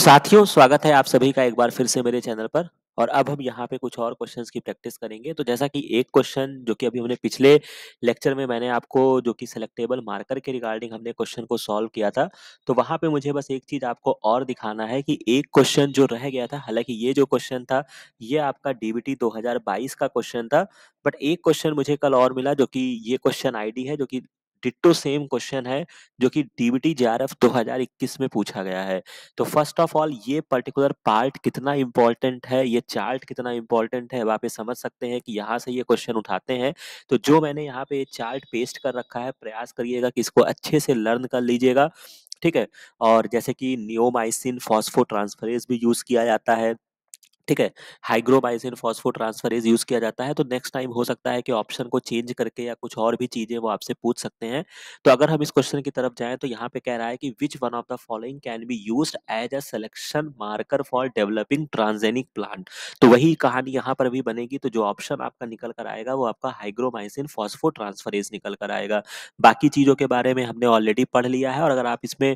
साथियों स्वागत है आप सभी का एक बार फिर से मेरे चैनल पर और अब हम यहाँ पे कुछ और क्वेश्चंस की प्रैक्टिस करेंगे तो जैसा कि एक क्वेश्चन जो कि अभी हमने पिछले लेक्चर में मैंने आपको जो कि सेलेक्टेबल मार्कर के रिगार्डिंग हमने क्वेश्चन को सॉल्व किया था तो वहाँ पे मुझे बस एक चीज़ आपको और दिखाना है कि एक क्वेश्चन जो रह गया था हालांकि ये जो क्वेश्चन था ये आपका डी 2022 का क्वेश्चन था बट एक क्वेश्चन मुझे कल और मिला जो कि ये क्वेश्चन आईडी है जो कि डिट्टो सेम क्वेश्चन है जो कि डीबीटी जेआरएफ 2021 में पूछा गया है तो फर्स्ट ऑफ ऑल ये पर्टिकुलर पार्ट कितना इंपॉर्टेंट है ये चार्ट कितना इंपॉर्टेंट है अब आप ये समझ सकते हैं कि यहाँ से ये क्वेश्चन उठाते हैं तो जो मैंने यहाँ पे ये चार्ट पेस्ट कर रखा है प्रयास करिएगा कि इसको अच्छे से लर्न कर लीजिएगा ठीक है और जैसे कि नियोमाइसिन फॉस्फो ट्रांसफरेज भी यूज किया जाता है ठीक है ट्रांसफर फॉस्फोट्रांसफरेज यूज किया जाता है तो नेक्स्ट टाइम हो सकता है कि ऑप्शन को चेंज करके या कुछ और भी चीजें वो आपसे पूछ सकते हैं तो अगर हम इस क्वेश्चन की तरफ जाएं तो यहाँ पे कह रहा है कि which one of the following can be use as a selection marker for developing transgenic plant तो वही कहानी यहाँ पर भी बनेगी तो जो ऑप्शन आपका निकल कर आएगा वो आपका हाइग्रोमाइसिन फॉस्फोट्रांसफरेज निकल कर आएगा बाकी चीजों के बारे में हमने ऑलरेडी पढ़ लिया है और अगर आप इसमें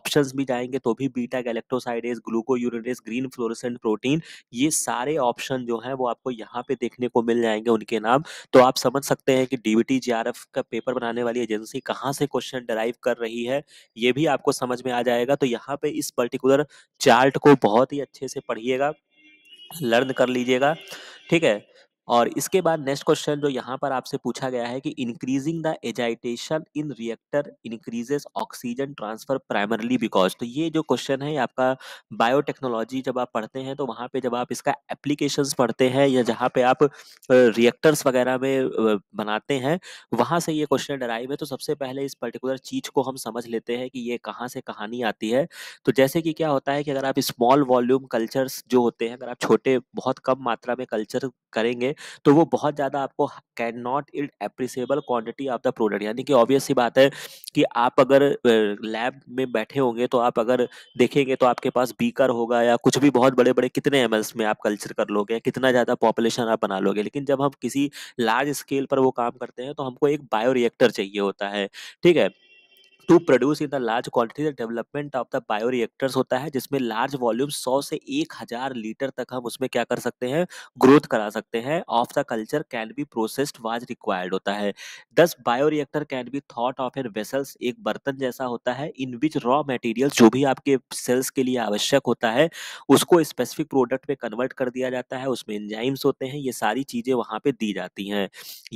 ऑप्शन भी जाएंगे तो भी beta galactosidase glucuronidase green fluorescent protein ये सारे ऑप्शन जो हैं वो आपको यहाँ पे देखने को मिल जाएंगे उनके नाम तो आप समझ सकते हैं कि डीबीटी जेआरएफ का पेपर बनाने वाली एजेंसी कहाँ से क्वेश्चन डराइव कर रही है ये भी आपको समझ में आ जाएगा तो यहाँ पे इस पर्टिकुलर चार्ट को बहुत ही अच्छे से पढ़िएगा लर्न कर लीजिएगा ठीक है और इसके बाद नेक्स्ट क्वेश्चन जो यहाँ पर आपसे पूछा गया है कि increasing the agitation in reactor increases oxygen transfer primarily because तो ये जो क्वेश्चन है आपका बायोटेक्नोलॉजी जब आप पढ़ते हैं तो वहाँ पे जब आप इसका एप्लीकेशन पढ़ते हैं या जहाँ पे आप रिएक्टर्स वगैरह में बनाते हैं वहाँ से ये क्वेश्चन डराइव है तो सबसे पहले इस पर्टिकुलर चीज़ को हम समझ लेते हैं कि ये कहाँ से कहानी आती है तो जैसे कि क्या होता है कि अगर आप स्मॉल वॉल्यूम कल्चर्स जो होते हैं अगर आप छोटे बहुत कम मात्रा में कल्चर करेंगे तो वो बहुत ज़्यादा आपको can not yield appreciable quantity of the product यानी कि ऑब्वियस सी बात है कि आप अगर लैब में बैठे होंगे तो आप अगर देखेंगे तो आपके पास बीकर होगा या कुछ भी बहुत बड़े बड़े कितने एम में आप कल्चर कर लोगे कितना ज़्यादा पॉपुलेशन आप बना लोगे लेकिन जब हम किसी लार्ज स्केल पर वो काम करते हैं तो हमको एक बायो रिएक्टर चाहिए होता है ठीक है to produce in the large quantity the development of the bioreactors होता है जिसमें लार्ज वॉल्यूम 100 से 1000 लीटर तक हम उसमें क्या कर सकते हैं ग्रोथ करा सकते हैं of the culture can be processed was required होता है दस bioreactor can be thought of an vessels एक बर्तन जैसा होता है इन विच रॉ मटेरियल जो भी आपके सेल्स के लिए आवश्यक होता है उसको स्पेसिफिक प्रोडक्ट में कन्वर्ट कर दिया जाता है उसमें एंजाइम्स होते हैं ये सारी चीज़ें वहाँ पे दी जाती हैं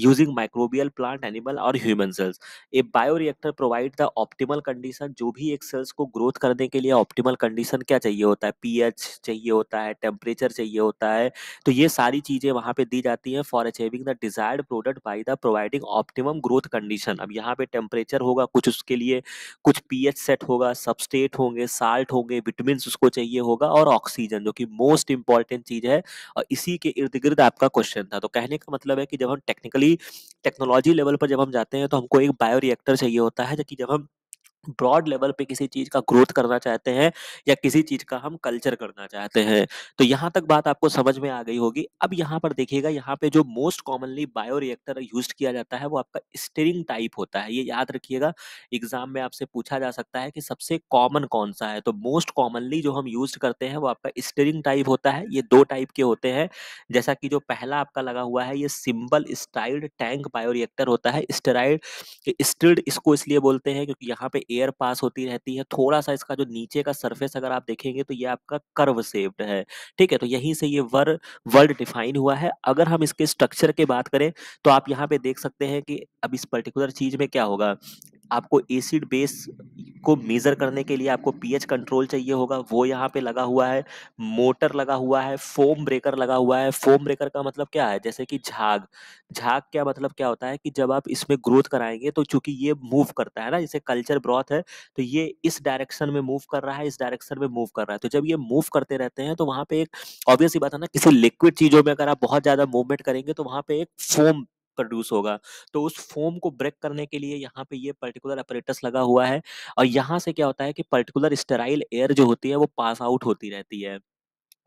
यूजिंग माइक्रोबियल प्लांट एनिमल और human cells a bioreactor provide the optimal condition जो भी एक सेल्स को ग्रोथ करने के लिए ऑप्टिमल कंडीशन क्या चाहिए होता है पीएच चाहिए होता है टेम्परेचर चाहिए होता है तो ये सारी चीज़ें वहाँ पे दी जाती हैं for achieving the desired product by the providing optimum growth condition अब यहाँ पे टेम्परेचर होगा कुछ उसके लिए कुछ पीएच सेट होगा सबस्टेट होंगे साल्ट होंगे विटमिन उसको चाहिए होगा और ऑक्सीजन जो कि मोस्ट इंपॉर्टेंट चीज़ है और इसी के इर्द गिर्द आपका क्वेश्चन था तो कहने का मतलब है कि जब हम टेक्निकली टेक्नोलॉजी लेवल पर जब हम जाते हैं तो हमको एक बायो रिएक्टर चाहिए होता है जबकि जब हम ब्रॉड लेवल पे किसी चीज का ग्रोथ करना चाहते हैं या किसी चीज का हम कल्चर करना चाहते हैं तो यहाँ तक बात आपको समझ में आ गई होगी अब यहाँ पर देखिएगा यहाँ पे जो most commonly bioreactor use किया जाता है वो आपका स्टेरिंग टाइप होता है ये याद रखिएगा एग्जाम में आपसे पूछा जा सकता है कि सबसे कॉमन कौन सा है तो मोस्ट कॉमनली जो हम यूज करते हैं वो आपका स्टेरिंग टाइप होता है ये दो टाइप के होते हैं जैसा कि जो पहला आपका लगा हुआ है ये simple styled tank bioreactor होता है स्टेराइड स्टिल्ड इसको इसलिए बोलते हैं क्योंकि यहाँ पे एयर पास होती रहती है थोड़ा सा इसका जो नीचे का सरफेस अगर आप देखेंगे तो ये आपका कर्व सेव्ड है ठीक है तो यहीं से ये वर वर्ड डिफाइन हुआ है अगर हम इसके स्ट्रक्चर की बात करें तो आप यहाँ पे देख सकते हैं कि अब इस पर्टिकुलर चीज में क्या होगा आपको एसिड बेस को मेज़र करने के लिए आपको पीएच कंट्रोल चाहिए होगा वो यहाँ पे लगा हुआ है मोटर लगा हुआ है फोम ब्रेकर लगा हुआ है फोम ब्रेकर का मतलब क्या है जैसे कि झाग झाग क्या मतलब क्या होता है कि जब आप इसमें ग्रोथ कराएंगे तो चूंकि ये मूव करता है ना जैसे कल्चर ब्रॉथ है तो ये इस डायरेक्शन में मूव कर रहा है इस डायरेक्शन में मूव कर रहा है तो जब ये मूव करते रहते हैं तो वहां पे एक ऑब्वियस बात है ना किसी लिक्विड चीज़ों में अगर आप बहुत ज़्यादा मूवमेंट करेंगे तो वहाँ पे एक फोम प्रोड्यूस होगा तो उस फोम को ब्रेक करने के लिए यहाँ पे ये पर्टिकुलर अपरेटस लगा हुआ है और यहाँ से क्या होता है कि पर्टिकुलर स्टेराइल एयर जो होती है वो पास आउट होती रहती है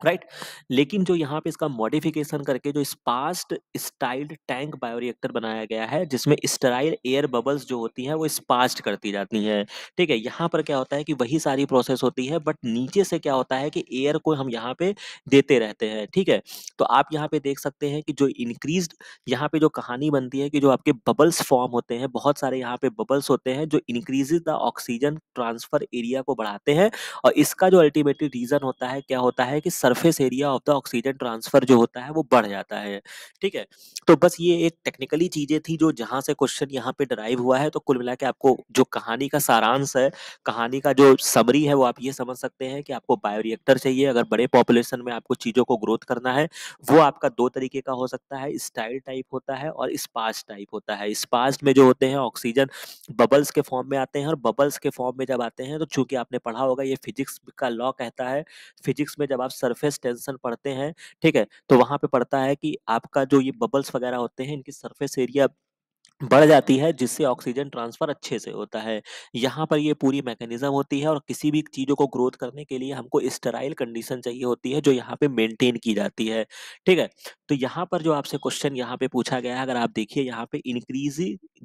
राइट लेकिन जो यहाँ पे इसका मॉडिफिकेशन करके जो स्पास्ट स्टाइल्ड टैंक बायोरिएक्टर बनाया गया है जिसमें स्टराइल एयर बबल्स जो होती हैं वो स्पास्ट करती जाती हैं ठीक है यहाँ पर क्या होता है कि वही सारी प्रोसेस होती है बट नीचे से क्या होता है कि एयर को हम यहाँ पे देते रहते हैं ठीक है तो आप यहाँ पे देख सकते हैं कि जो इंक्रीज यहाँ पे जो कहानी बनती है कि जो आपके बबल्स फॉर्म होते हैं बहुत सारे यहाँ पे बबल्स होते हैं जो increase the oxygen transfer area को बढ़ाते हैं और इसका जो अल्टीमेटली रीजन होता है क्या होता है कि surface area of the oxygen transfer जो होता है वो बढ़ जाता है ठीक है तो बस ये एक टेक्निकली चीजें थी जो जहां से क्वेश्चन यहाँ पे ड्राइव हुआ है तो कुल मिला के आपको जो कहानी का सारांश है कहानी का जो समरी है वो आप ये समझ सकते हैं कि आपको बायोरिएक्टर चाहिए अगर बड़े पॉपुलेशन में आपको चीज़ों को ग्रोथ करना है वो आपका दो तरीके का हो सकता है स्टाइल टाइप होता है और स्पास्ट टाइप होता है स्पास्ट में जो होते हैं ऑक्सीजन बबल्स के फॉर्म में आते हैं और बबल्स के फॉर्म में जब आते हैं तो चूंकि आपने पढ़ा होगा ये फिजिक्स का लॉ कहता है फिजिक्स में जब आप सर सरफेस टेंशन पढ़ते हैं ठीक है तो वहां पे पड़ता है कि आपका जो ये बबल्स वगैरह होते हैं इनकी सरफेस एरिया बढ़ जाती है जिससे ऑक्सीजन ट्रांसफर अच्छे से होता है यहाँ पर ये पूरी मैकेनिज्म होती है और किसी भी चीज़ों को ग्रोथ करने के लिए हमको स्टराइल कंडीशन चाहिए होती है जो यहाँ पे मेंटेन की जाती है ठीक है तो यहाँ पर जो आपसे क्वेश्चन यहाँ पे पूछा गया है अगर आप देखिए यहाँ पे increase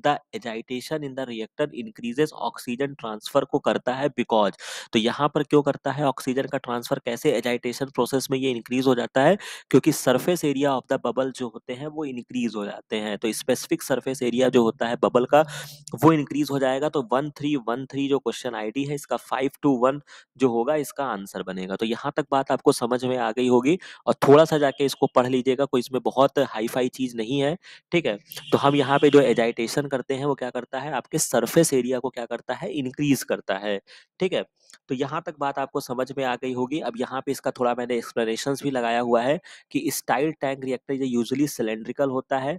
the agitation in the reactor increases oxygen transfer को करता है बिकॉज तो यहाँ पर क्यों करता है ऑक्सीजन का ट्रांसफर कैसे एजाइटेशन प्रोसेस में ये इंक्रीज हो जाता है क्योंकि surface area of the bubble जो होते हैं वो इंक्रीज हो जाते हैं तो स्पेसिफिक सर्फेस एरिया जो होता है बबल का वो इंक्रीज हो जाएगा तो वन थ्री वन थ्री जो क्वेश्चन डी है इसका फाइव टू वन जो होगा इसका आंसर बनेगा तो यहाँ तक बात आपको समझ में आ गई होगी और थोड़ा सा जाके इसको पढ़ लीजिएगा आपको इसमें बहुत हाई फाई चीज़ नहीं है ठीक है तो हम यहाँ पे जो एजाइटेशन करते हैं वो क्या करता है आपके सरफेस एरिया को क्या करता है इंक्रीज करता है ठीक है तो यहाँ तक बात आपको समझ में आ गई होगी अब यहाँ पे इसका थोड़ा मैंने एक्सप्लेनेशन भी लगाया हुआ है कि स्टाइल टैंक रिएक्टर ये यूजली सिलेंड्रिकल होता है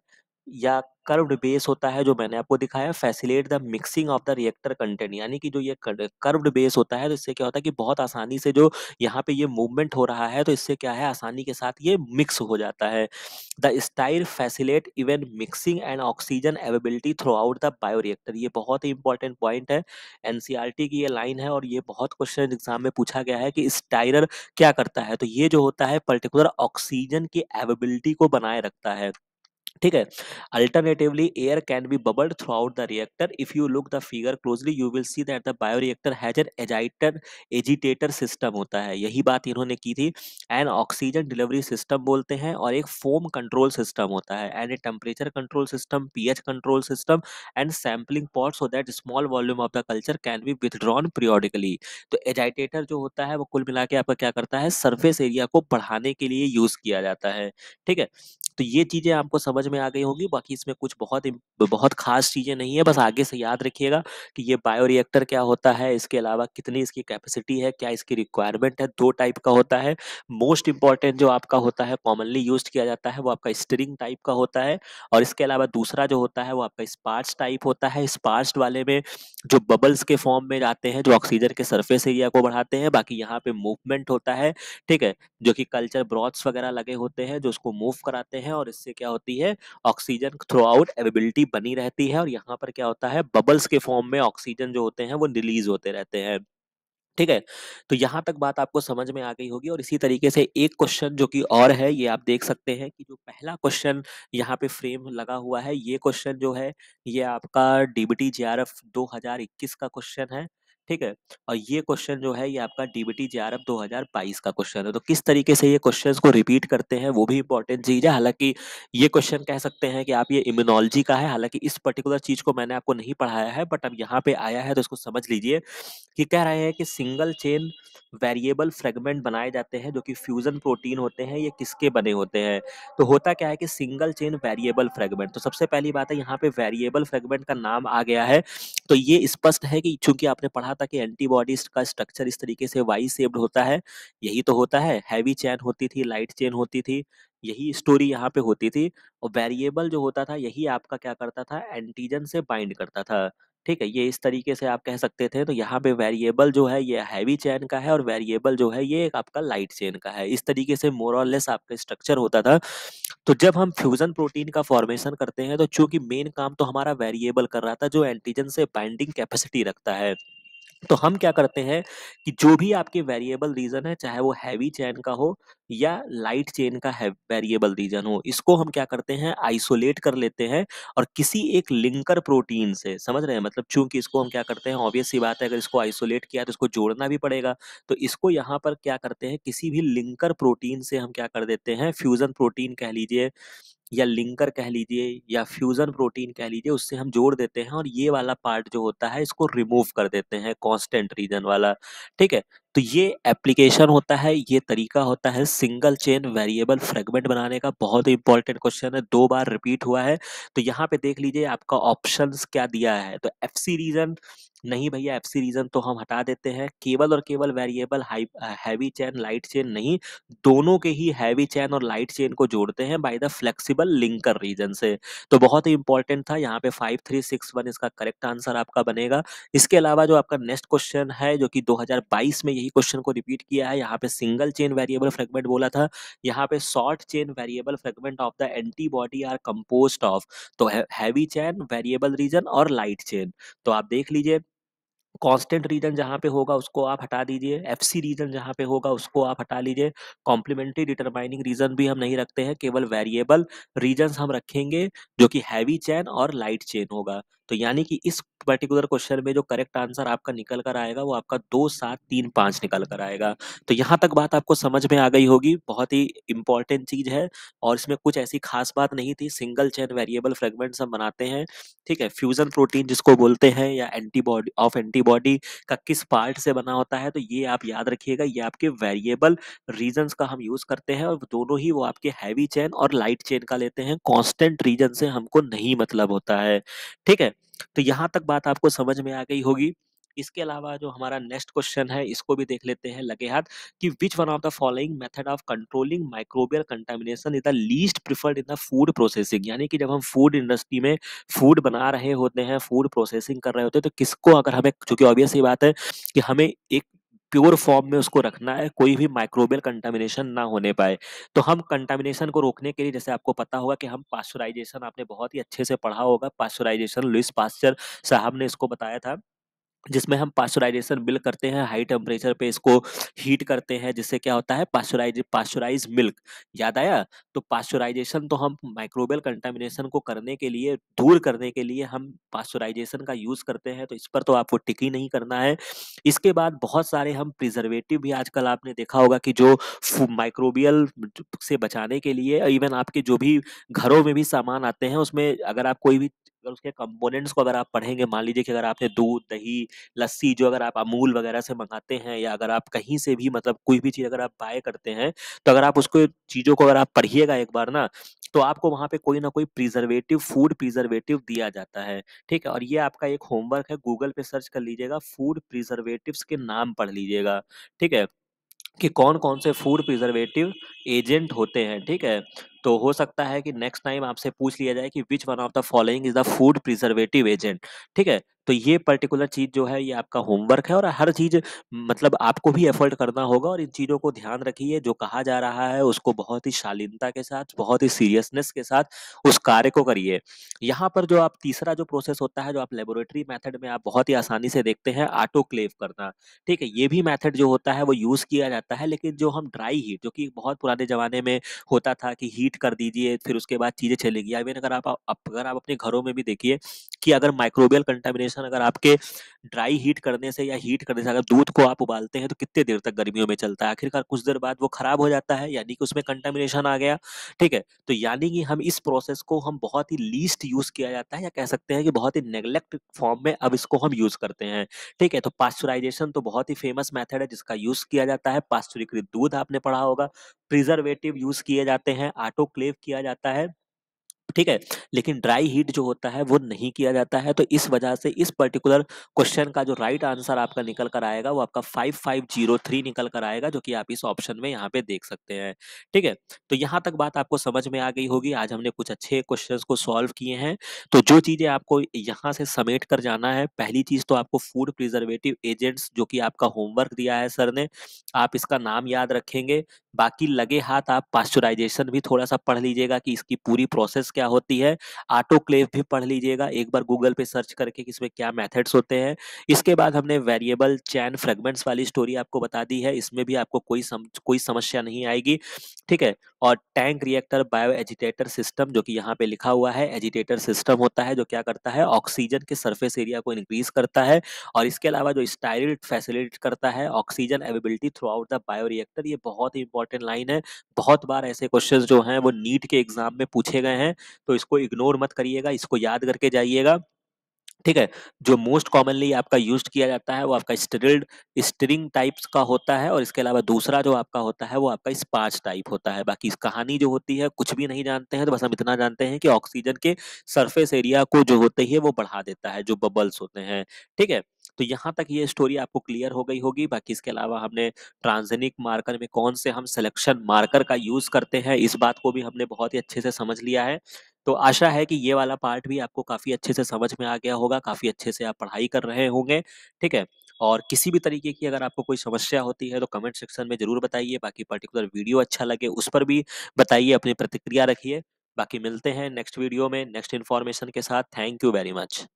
या कर्व्ड बेस होता है जो मैंने आपको दिखाया facilitate the mixing of the reactor content यानी कि जो ये कर्व्ड बेस होता है तो इससे क्या होता है कि बहुत आसानी से जो यहाँ पे ये मूवमेंट हो रहा है तो इससे क्या है आसानी के साथ ये मिक्स हो जाता है the style facilitate even mixing and oxygen availability throughout the bioreactor ये बहुत ही इंपॉर्टेंट पॉइंट है एन की ये लाइन है और ये बहुत क्वेश्चन एग्जाम में पूछा गया है कि स्टाइलर क्या करता है तो ये जो होता है पर्टिकुलर ऑक्सीजन की एवेबिलिटी को बनाए रखता है ठीक है alternatively air can be bubbled throughout the reactor if you look the figure closely you will see that the bioreactor has an agitator agitator system होता है यही बात इन्होंने की थी एंड ऑक्सीजन डिलीवरी सिस्टम बोलते हैं और एक फोम कंट्रोल सिस्टम होता है and a temperature control system P H control system and sampling port so that small volume of the culture can be withdrawn periodically तो एजाइटेटर जो होता है वो कुल मिला के आपका क्या करता है सर्फेस एरिया को बढ़ाने के लिए यूज किया जाता है ठीक है तो ये चीज़ें आपको समझ में आ गई होंगी बाकी इसमें कुछ बहुत बहुत खास चीज़ें नहीं है बस आगे से याद रखिएगा कि ये बायोरिएक्टर क्या होता है इसके अलावा कितनी इसकी कैपेसिटी है क्या इसकी रिक्वायरमेंट है दो टाइप का होता है मोस्ट इंपॉर्टेंट जो आपका होता है कॉमनली यूज किया जाता है वो आपका स्टरिंग टाइप का होता है और इसके अलावा दूसरा जो होता है वो आपका स्पार्स टाइप होता है स्पार्स वाले में जो बबल्स के फॉर्म में जाते हैं जो ऑक्सीजन के सर्फेस एरिया को बढ़ाते हैं बाकी यहाँ पे मूवमेंट होता है ठीक है जो कि कल्चर ब्रॉथ्स वगैरह लगे होते हैं जो उसको मूव कराते हैं हैं और इससे क्या होती है ऑक्सीजन थ्रू आउट एवेबिलिटी बनी रहती है और यहाँ पर क्या होता है बबल्स के फॉर्म में ऑक्सीजन जो होते हैं वो रिलीज होते रहते हैं ठीक है तो यहाँ तक बात आपको समझ में आ गई होगी और इसी तरीके से एक क्वेश्चन जो कि और है ये आप देख सकते हैं कि जो पहला क्वेश्चन यहाँ पे फ्रेम लगा हुआ है ये क्वेश्चन जो है ये आपका डीबीटी जेआरएफ 2021 का क्वेश्चन है ठीक है और ये क्वेश्चन जो है ये आपका डीबीटी जेआरएफ 2022 का क्वेश्चन है तो किस तरीके से ये क्वेश्चंस को रिपीट करते हैं वो भी इंपॉर्टेंट चीज है हालांकि ये क्वेश्चन कह सकते हैं कि आप ये इम्यूनोलॉजी का है हालांकि इस पर्टिकुलर चीज को मैंने आपको नहीं पढ़ाया है बट अब यहाँ पे आया है तो इसको समझ लीजिए कि कह रहे हैं कि सिंगल चेन वेरिएबल फ्रेगमेंट बनाए जाते हैं जो कि फ्यूजन प्रोटीन होते हैं ये किसके बने होते हैं तो होता क्या है कि सिंगल चेन वेरिएबल फ्रेगमेंट तो सबसे पहली बात है यहाँ पे वेरिएबल फ्रेगमेंट का नाम आ गया है तो ये स्पष्ट है कि चूंकि आपने पढ़ा था कि एंटीबॉडीज का स्ट्रक्चर इस तरीके से वाई सेव्ड होता है यही तो होता है हैवी चेन होती थी लाइट चेन होती थी यही स्टोरी यहाँ पे होती थी और वेरिएबल जो होता था यही आपका क्या करता था एंटीजन से बाइंड करता था ठीक है ये इस तरीके से आप कह सकते थे तो यहाँ पे वेरिएबल जो है ये हैवी चेन का है और वेरिएबल जो है ये एक आपका लाइट चेन का है इस तरीके से मोर और लेस आपका स्ट्रक्चर होता था तो जब हम फ्यूजन प्रोटीन का फॉर्मेशन करते हैं तो चूंकि मेन काम तो हमारा वेरिएबल कर रहा था जो एंटीजन से बाइंडिंग कैपेसिटी रखता है तो हम क्या करते हैं कि जो भी आपके वेरिएबल रीजन है चाहे वो हैवी चेन का हो या लाइट चेन का है वेरिएबल रीजन हो इसको हम क्या करते हैं आइसोलेट कर लेते हैं और किसी एक लिंकर प्रोटीन से समझ रहे हैं मतलब चूंकि इसको हम क्या करते हैं ऑब्वियस सी बात है अगर इसको आइसोलेट किया तो इसको जोड़ना भी पड़ेगा तो इसको यहाँ पर क्या करते हैं किसी भी लिंकर प्रोटीन से हम क्या कर देते हैं फ्यूजन प्रोटीन कह लीजिए या लिंकर कह लीजिए या फ्यूजन प्रोटीन कह लीजिए उससे हम जोड़ देते हैं और ये वाला पार्ट जो होता है इसको रिमूव कर देते हैं कॉन्स्टेंट रीजन वाला ठीक है तो ये एप्लीकेशन होता है ये तरीका होता है सिंगल चेन वेरिएबल फ्रेगमेंट बनाने का बहुत ही इंपॉर्टेंट क्वेश्चन है दो बार रिपीट हुआ है तो यहाँ पे देख लीजिए आपका ऑप्शन क्या दिया है तो एफ सी रीजन नहीं भैया एफ सी रीजन तो हम हटा देते हैं केवल और केवल variable heavy chain light chain नहीं दोनों के ही हैवी चेन और लाइट चेन को जोड़ते हैं by the flexible linker region से तो बहुत ही इंपॉर्टेंट था यहाँ पे फाइव थ्री सिक्स वन इसका करेक्ट आंसर आपका बनेगा इसके अलावा जो आपका नेक्स्ट क्वेश्चन है जो कि दो में यही क्वेश्चन को रिपीट किया है यहाँ पे सिंगल चेन वेरिएबल फ्रेगमेंट बोला था यहाँ पे short chain variable fragment of the antibody are compose of तो हैवी चेन वेरिएबल रीजन और लाइट चेन तो आप देख लीजिए कांस्टेंट रीजन जहाँ पे होगा उसको आप हटा दीजिए एफसी रीजन जहाँ पे होगा उसको आप हटा लीजिए कॉम्प्लीमेंट्री डिटरमाइनिंग रीजन भी हम नहीं रखते हैं केवल वेरिएबल रीजन हम रखेंगे जो कि हैवी चेन और लाइट चेन होगा तो यानी कि इस पर्टिकुलर क्वेश्चन में जो करेक्ट आंसर आपका निकल कर आएगा वो आपका दो सात तीन पाँच निकल कर आएगा तो यहाँ तक बात आपको समझ में आ गई होगी बहुत ही इंपॉर्टेंट चीज़ है और इसमें कुछ ऐसी खास बात नहीं थी सिंगल चेन वेरिएबल फ्रेगमेंट्स हम बनाते हैं ठीक है फ्यूजन प्रोटीन जिसको बोलते हैं या एंटीबॉडी ऑफ एंटीबॉडी बॉडी का किस पार्ट से बना होता है तो ये आप याद रखिएगा ये आपके वेरिएबल रीजन का हम यूज करते हैं और दोनों ही वो आपके हैवी चेन और लाइट चेन का लेते हैं कॉन्स्टेंट रीजन से हमको नहीं मतलब होता है ठीक है तो यहां तक बात आपको समझ में आ गई होगी इसके अलावा जो हमारा नेक्स्ट क्वेश्चन है इसको भी देख लेते हैं लगे हाथ कि which one of the following method of controlling microbial contamination is the least preferred in the food processing यानी कि जब हम फूड इंडस्ट्री में फूड बना रहे होते हैं फूड प्रोसेसिंग कर रहे होते हैं तो किसको अगर हमें चूंकि ऑब्वियस ही बात है कि हमें एक प्योर फॉर्म में उसको रखना है कोई भी माइक्रोबियल कंटामिनेशन ना होने पाए तो हम कंटामिनेशन को रोकने के लिए जैसे आपको पता होगा कि हम पास्चराइजेशन आपने बहुत ही अच्छे से पढ़ा होगा पास्चराइजेशन लुइस पास्चर साहब ने इसको बताया था जिसमें हम पास्चुराइजेशन मिल्क करते हैं हाई टेम्परेचर पे इसको हीट करते हैं जिससे क्या होता है पास्चुराइज पास्चुराइज मिल्क याद आया तो पास्चुराइजेशन तो हम माइक्रोबियल कंटामिनेशन को करने के लिए दूर करने के लिए हम पास्चुराइजेशन का यूज़ करते हैं तो इस पर तो आपको टिकी नहीं करना है इसके बाद बहुत सारे हम प्रिजर्वेटिव भी आजकल आपने देखा होगा कि जो माइक्रोबियल से बचाने के लिए इवन आपके जो भी घरों में भी सामान आते हैं उसमें अगर आप कोई भी अगर उसके कंपोनेंट्स को अगर आप पढ़ेंगे मान लीजिए कि अगर आपने दूध दही लस्सी जो अगर आप अमूल वगैरह से मंगाते हैं या अगर आप कहीं से भी मतलब कोई भी चीज़ अगर आप बाय करते हैं तो अगर आप उसको चीज़ों को अगर आप पढ़िएगा एक बार ना तो आपको वहाँ पे कोई ना कोई प्रिजर्वेटिव फूड प्रिजर्वेटिव दिया जाता है ठीक है और ये आपका एक होमवर्क है गूगल पे सर्च कर लीजिएगा फूड प्रिजर्वेटिव्स के नाम पढ़ लीजिएगा ठीक है कि कौन कौन से फूड प्रिजर्वेटिव एजेंट होते हैं ठीक है तो हो सकता है कि नेक्स्ट टाइम आपसे पूछ लिया जाए कि which one of the following is the food preservative agent ठीक है तो ये पर्टिकुलर चीज़ जो है ये आपका होमवर्क है और हर चीज़ मतलब आपको भी एफर्ट करना होगा और इन चीज़ों को ध्यान रखिए जो कहा जा रहा है उसको बहुत ही शालीनता के साथ बहुत ही सीरियसनेस के साथ उस कार्य को करिए यहाँ पर जो आप तीसरा जो प्रोसेस होता है जो आप लेबोरेटरी मैथड में आप बहुत ही आसानी से देखते हैं आटोक्लेव करना ठीक है ये भी मैथड जो होता है वो यूज़ किया जाता है लेकिन जो हम ड्राई हीट जो कि बहुत पुराने ज़माने में होता था कि हीट कर दीजिए फिर उसके बाद चीज़ें चलेगी अगर आप अगर आप अपने घरों में भी देखिए कि अगर माइक्रोबियल कंटामिनेशन कंडीशन अगर आपके ड्राई हीट करने से या हीट करने से अगर दूध को आप उबालते हैं तो कितने देर तक गर्मियों में चलता है आखिरकार कुछ देर बाद वो खराब हो जाता है यानी कि उसमें कंटेमिनेशन आ गया ठीक है तो यानी कि हम इस प्रोसेस को हम बहुत ही लीस्ट यूज किया जाता है या कह सकते हैं कि बहुत ही नेग्लेक्ट फॉर्म में अब इसको हम यूज करते हैं ठीक है तो पास्चुराइजेशन तो बहुत ही फेमस मैथड है जिसका यूज किया जाता है पास्चुरीकृत दूध आपने पढ़ा होगा प्रिजर्वेटिव यूज किए जाते हैं ऑटोक्लेव किया जाता है ठीक है लेकिन ड्राई हीट जो होता है वो नहीं किया जाता है तो इस वजह से इस पर्टिकुलर क्वेश्चन का जो राइट आंसर आपका निकल कर आएगा वो आपका 5503 निकल कर आएगा जो कि आप इस ऑप्शन में यहाँ पे देख सकते हैं ठीक है तो यहाँ तक बात आपको समझ में आ गई होगी आज हमने कुछ अच्छे क्वेश्चन को सॉल्व किए हैं तो जो चीज़ें आपको यहाँ से समेट कर जाना है पहली चीज़ तो आपको फूड प्रिजर्वेटिव एजेंट्स जो कि आपका होमवर्क दिया है सर ने आप इसका नाम याद रखेंगे बाकी लगे हाथ आप पास्चुराइजेशन भी थोड़ा सा पढ़ लीजिएगा कि इसकी पूरी प्रोसेस क्या होती है ऑटोक्लेव भी पढ़ लीजिएगा एक बार गूगल पे सर्च करके कि इसमें क्या मेथड्स होते हैं इसके बाद हमने वेरिएबल चैन फ्रेगमेंट्स वाली स्टोरी आपको बता दी है इसमें भी आपको कोई सम, कोई समस्या नहीं आएगी ठीक है और tank reactor bio agitator system जो कि यहाँ पे लिखा हुआ है एजिटेटर सिस्टम होता है जो क्या करता है ऑक्सीजन के सरफेस एरिया को इंक्रीज करता है और इसके अलावा जो स्टाइल फैसिलिटेट करता है oxygen availability throughout the bioreactor ये बहुत ही इंपॉर्टेंट लाइन है बहुत बार ऐसे क्वेश्चन जो हैं वो नीट के एग्जाम में पूछे गए हैं तो इसको इग्नोर मत करिएगा इसको याद करके जाइएगा ठीक है जो मोस्ट कॉमनली आपका यूज किया जाता है वो आपका स्टरिल्ड स्ट्रिंग टाइप्स का होता है और इसके अलावा दूसरा जो आपका होता है वो आपका स्पार्च टाइप होता है बाकी इस कहानी जो होती है कुछ भी नहीं जानते हैं तो बस हम इतना जानते हैं कि ऑक्सीजन के सरफेस एरिया को जो होते ही वो बढ़ा देता है जो बबल्स होते हैं ठीक है तो यहाँ तक ये स्टोरी आपको क्लियर हो गई होगी बाकी इसके अलावा हमने ट्रांसजेनिक मार्कर में कौन से हम सिलेक्शन मार्कर का यूज करते हैं इस बात को भी हमने बहुत ही अच्छे से समझ लिया है तो आशा है कि ये वाला पार्ट भी आपको काफ़ी अच्छे से समझ में आ गया होगा काफ़ी अच्छे से आप पढ़ाई कर रहे होंगे ठीक है और किसी भी तरीके की अगर आपको कोई समस्या होती है तो कमेंट सेक्शन में ज़रूर बताइए बाकी पर्टिकुलर वीडियो अच्छा लगे उस पर भी बताइए अपनी प्रतिक्रिया रखिए बाकी मिलते हैं नेक्स्ट वीडियो में नेक्स्ट इन्फॉर्मेशन के साथ थैंक यू वेरी मच